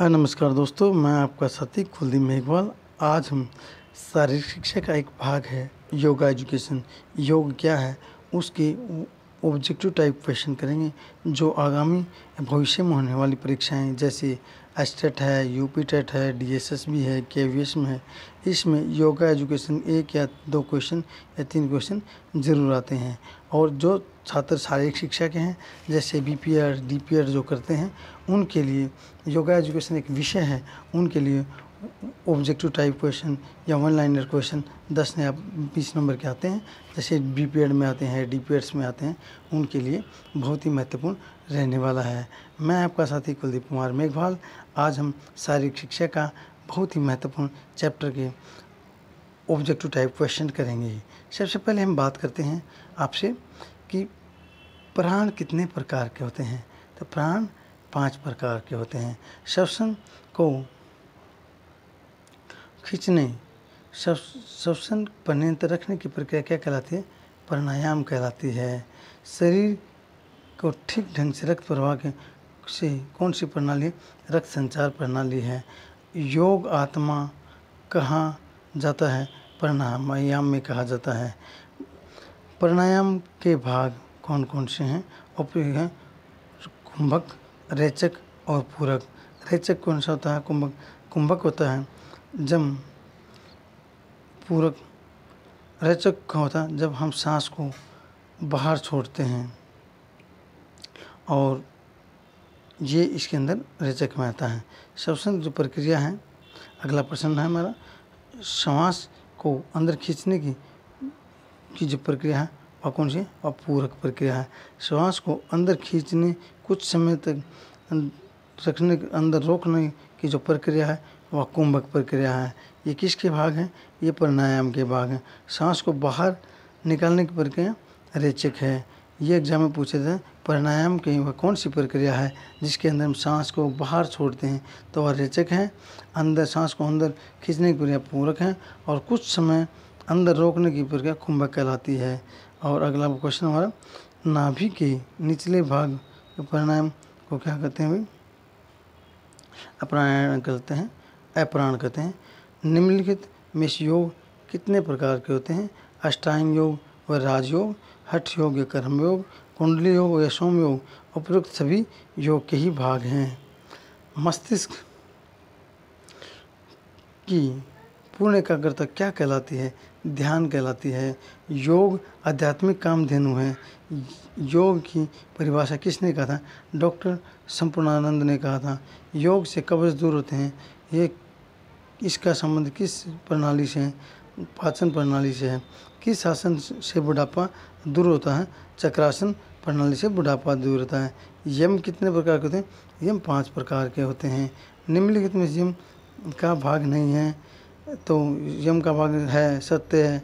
हाँ, नमस्कार दोस्तों मैं आपका साथी कुलदीप मेघवाल आज हम शारीरिक शिक्षा का एक भाग है योगा एजुकेशन योग क्या है उसके ऑब्जेक्टिव टाइप क्वेश्चन करेंगे जो आगामी भविष्य में होने वाली परीक्षाएं जैसे एस्टेट e है यू पी टेट है डी एस एस बी है के वी एस में है इसमें योगा एजुकेशन एक या दो क्वेश्चन या तीन क्वेश्चन ज़रूर आते हैं और जो छात्र शारीरिक शिक्षा के हैं जैसे B P Ed D P Ed जो करते हैं उनके लिए योगा एजुकेशन एक विषय है उनके लिए ऑब्जेक्टिव टाइप क्वेश्चन या वन लाइनर क्वेश्चन दस नया बीस नंबर के आते हैं जैसे बी पी एड में आते हैं डी पी एड्स में आते हैं उनके लिए बहुत ही महत्वपूर्ण रहने वाला है मैं आपका साथी कुलदीप कुमार मेघवाल आज हम शारीरिक शिक्षा का बहुत ही महत्वपूर्ण चैप्टर के ऑब्जेक्टिव टाइप क्वेश्चन करेंगे सबसे पहले हम बात करते हैं आपसे कि प्राण कितने प्रकार के होते हैं तो प्राण पांच प्रकार के होते हैं श्वसन को खींचने श्वसन पर नियंत्रण रखने की प्रक्रिया क्या कहलाती है प्राणायाम कहलाती है शरीर को ठीक ढंग से रक्त प्रवाह के से कौन सी प्रणाली रक्त संचार प्रणाली है योग आत्मा कहा जाता है प्राणायाम में कहा जाता है प्राणायाम के भाग कौन कौन से हैं उपयोग हैं कुंभक रेचक और पूरक रेचक कौन सा होता है कुंभक कुंभक होता है जब पूरक रेचक का होता है जब हम सांस को बाहर छोड़ते हैं और ये इसके अंदर रेचक में आता है सबसे जो प्रक्रिया है अगला प्रश्न है हमारा श्वास को अंदर खींचने की की जो प्रक्रिया है वह कौन सी अपूरक वह पूरक प्रक्रिया है श्वास को अंदर खींचने कुछ समय तक अं-, रखने अंदर रोकने की जो प्रक्रिया है वह कुंभक प्रक्रिया है ये किसके भाग हैं ये प्राणायाम के भाग हैं सांस को बाहर निकालने की प्रक्रिया रेचक है ये एग्जाम में पूछे थे प्राणायाम की वह कौन सी प्रक्रिया है जिसके अंदर हम सांस को बाहर छोड़ते हैं तो वह रेचक है अंदर सांस को अंदर खींचने की प्रक्रिया पूरक है और कुछ समय अंदर रोकने की प्रक्रिया कुंभक कहलाती है और अगला क्वेश्चन हमारा नाभि के निचले भाग के प्राणायाम को क्या कहते हैं भाई कहते हैं अपराण कहते हैं निम्नलिखित मिश योग कितने प्रकार के होते हैं अष्टांग योग व राजयोग हठ योग या कर्म योग कुंडली योग या सोम योग उपयुक्त सभी योग के ही भाग हैं मस्तिष्क की पूर्ण एकाग्रता क्या कहलाती है ध्यान कहलाती है योग आध्यात्मिक काम धेनु है योग की परिभाषा किसने कहा था डॉक्टर संपूर्णानंद ने कहा था योग से कब्ज दूर होते हैं ये इसका संबंध किस प्रणाली से है पाचन प्रणाली से है किस आसन से बुढ़ापा दूर होता है चक्रासन प्रणाली से बुढ़ापा दूर होता है यम कितने प्रकार के होते हैं यम पांच प्रकार के होते हैं निम्नलिखित में यम का भाग नहीं है तो यम का भाग है सत्य है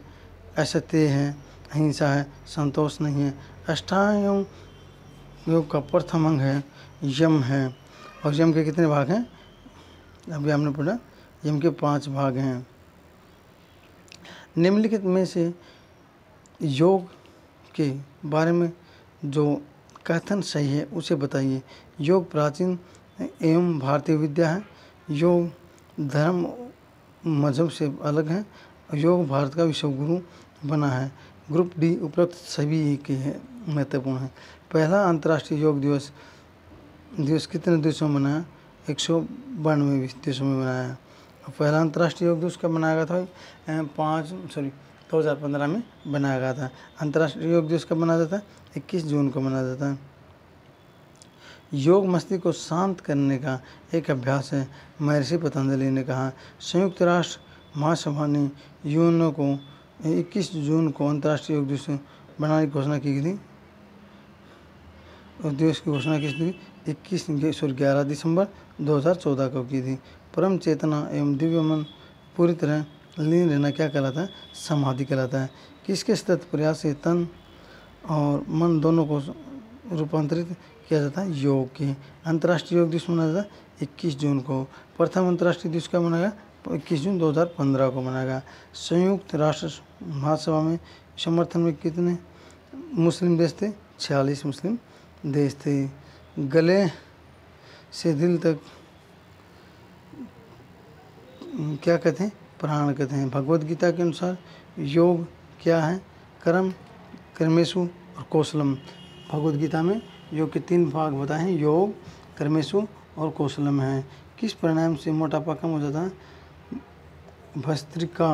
असत्य है अहिंसा है संतोष नहीं है अष्टायम योग का प्रथम अंग है यम है और यम के कितने भाग हैं अभी हमने पढ़ा यम के पांच भाग हैं निम्नलिखित में से योग के बारे में जो कथन सही है उसे बताइए योग प्राचीन एवं भारतीय विद्या है योग धर्म मजहब से अलग हैं योग भारत का विश्वगुरु बना है ग्रुप डी उपलब्ध सभी के हैं महत्वपूर्ण है पहला अंतर्राष्ट्रीय योग दिवस दिवस कितने देशों में मनाया एक सौ बानवे देशों में मनाया पहला अंतर्राष्ट्रीय योग दिवस कब मनाया गया था पाँच सॉरी दो हज़ार पंद्रह में बनाया गया था अंतर्राष्ट्रीय योग दिवस कब मनाया जाता है इक्कीस जून को मनाया जाता है योग मस्ती को शांत करने का एक अभ्यास है महर्षि पतंजलि ने कहा संयुक्त राष्ट्र महासभा ने यूनो को 21 जून को अंतर्राष्ट्रीय योग दिवस बनाने की घोषणा की थी दिवस की घोषणा किस थी इक्कीस सॉरी ग्यारह दिसंबर 2014 को की थी परम चेतना एवं दिव्य मन पूरी तरह लीन रहना क्या कहलाता है समाधि कहलाता है किसके सतत प्रयास से तन और मन दोनों को रूपांतरित किया जाता है योग के अंतर्राष्ट्रीय योग दिवस मनाया जाता है इक्कीस जून को प्रथम अंतर्राष्ट्रीय दिवस क्या मनाया इक्कीस जून 2015 को मनाया गया संयुक्त राष्ट्र महासभा में समर्थन में कितने मुस्लिम देश थे छियालीस मुस्लिम देश थे गले से दिल तक क्या कहते हैं प्राण कहते हैं भगवद गीता के अनुसार योग क्या है कर्म कर्मेशु और कौशलम भगवदगीता गीता में योग के तीन भाग बताए हैं योग कर्मेशु और कौशलम है किस प्राणायाम से मोटापा कम हो जाता है भस्त्रिका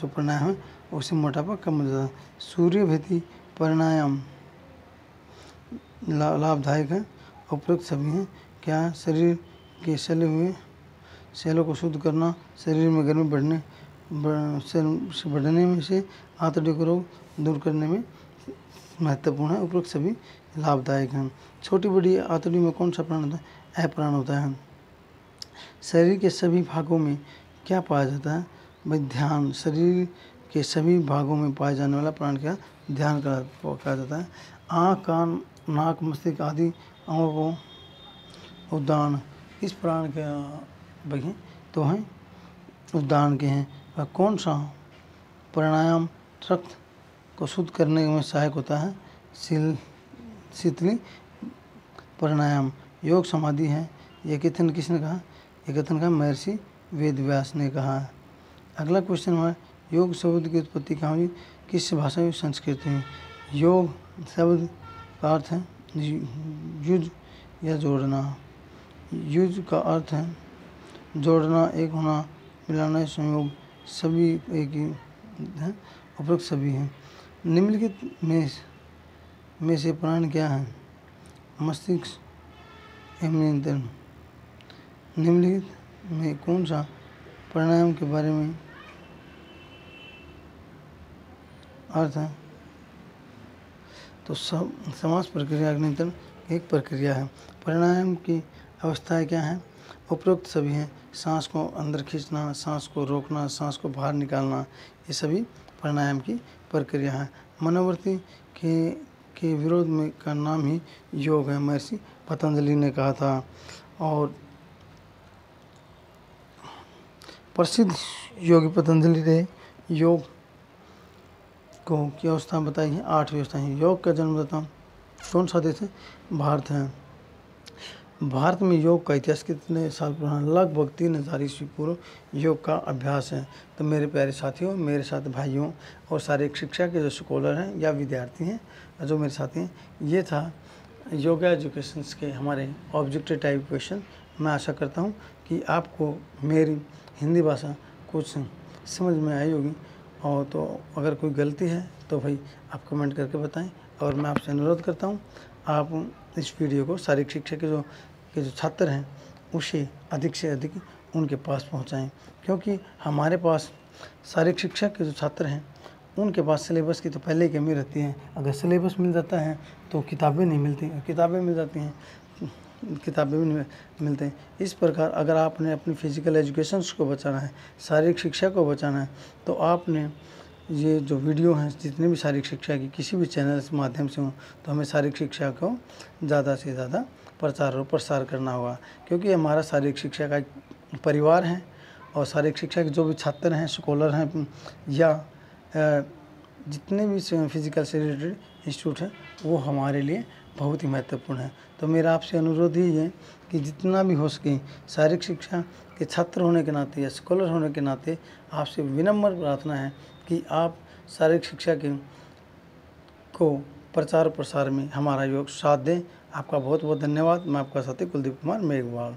जो प्राणायाम है उससे मोटापा कम हो जाता है सूर्य सूर्यभेदी प्राणायाम ला, लाभदायक है उपयुक्त सभी हैं क्या शरीर के सले हुए सेलों को शुद्ध करना शरीर में गर्मी बढ़ने बढ़ने में से को रोग दूर करने में महत्वपूर्ण है उपरोक्त सभी लाभदायक हैं छोटी बड़ी आतड़ी में कौन सा प्राण होता है अप्राण होता है शरीर के सभी भागों में क्या पाया जाता है भाई ध्यान शरीर के सभी भागों में पाया जाने वाला प्राण क्या ध्यान कहा जाता है आँख कान नाक मस्तिष्क आदि अंगों को उद्दान इस प्राण के भाई तो हैं उद्दान के हैं और कौन सा प्राणायाम रक्त को शुद्ध करने में सहायक होता है शील शीतली प्राणायाम योग समाधि है ये कथन किसने कहा ये कथन कहा महर्षि वेद व्यास ने कहा है अगला क्वेश्चन हमारा योग शब्द की उत्पत्ति कहाँ हुई किस भाषा में संस्कृत में योग शब्द का अर्थ है युज या जोड़ना युज का अर्थ है जोड़ना एक होना मिलाना संयोग सभी एक ही है उपरोक्त सभी हैं निम्नलिखित में में से प्राण क्या है मस्तिष्क एवं नियंत्रण निम्नलिखित में कौन सा प्राणायाम के बारे में अर्थ है तो समाज प्रक्रिया नियंत्रण एक प्रक्रिया है प्राणायाम की अवस्थाएं क्या हैं उपरोक्त सभी हैं सांस को अंदर खींचना सांस को रोकना सांस को बाहर निकालना ये सभी प्राणायाम की प्रक्रिया है मनोवृत्ति के के विरोध में का नाम ही योग है महर्षि पतंजलि ने कहा था और प्रसिद्ध योगी पतंजलि ने योग को क्या अवस्था बताई है आठ व्यवस्थाएं योग का जन्मदाता कौन सा देश है भारत है भारत में योग का इतिहास कितने साल पुराना लगभग तीन हज़ार ईस्वी पूर्व योग का अभ्यास है तो मेरे प्यारे साथियों मेरे साथ भाइयों और सारे शिक्षा के जो स्कॉलर हैं या विद्यार्थी हैं जो मेरे साथी हैं ये था योगा एजुकेशन के हमारे ऑब्जेक्टिव टाइप क्वेश्चन मैं आशा करता हूँ कि आपको मेरी हिंदी भाषा कुछ समझ में आई होगी और तो अगर कोई गलती है तो भाई आप कमेंट करके बताएं और मैं आपसे अनुरोध करता हूँ आप इस वीडियो को शारीरिक शिक्षा के जो के जो छात्र हैं उसे अधिक से अधिक उनके पास पहुंचाएं क्योंकि हमारे पास शारीरिक शिक्षा के जो छात्र हैं उनके पास सिलेबस की तो पहले ही कमी रहती है अगर सिलेबस मिल जाता है तो किताबें नहीं मिलती किताबें मिल जाती हैं किताबें भी मिलते हैं इस प्रकार अगर आपने अपनी फिजिकल एजुकेशन को बचाना है शारीरिक शिक्षा को बचाना है तो आपने ये जो वीडियो हैं जितने भी शारीरिक शिक्षा की किसी भी चैनल के माध्यम से हों तो हमें शारीरिक शिक्षा को ज़्यादा से ज़्यादा प्रचार और प्रसार करना होगा क्योंकि हमारा शारीरिक शिक्षा का परिवार है और शारीरिक शिक्षा के जो भी छात्र हैं स्कॉलर हैं या जितने भी फिजिकल से रिलेटेड इंस्टीट्यूट हैं वो हमारे लिए बहुत ही महत्वपूर्ण है तो मेरा आपसे अनुरोध ये है कि जितना भी हो सके शारीरिक शिक्षा के छात्र होने के नाते या स्कॉलर होने के नाते आपसे विनम्र प्रार्थना है कि आप शारीरिक शिक्षा के को प्रचार प्रसार में हमारा योग साथ दें आपका बहुत बहुत धन्यवाद मैं आपका साथी कुलदीप कुमार मेघवाल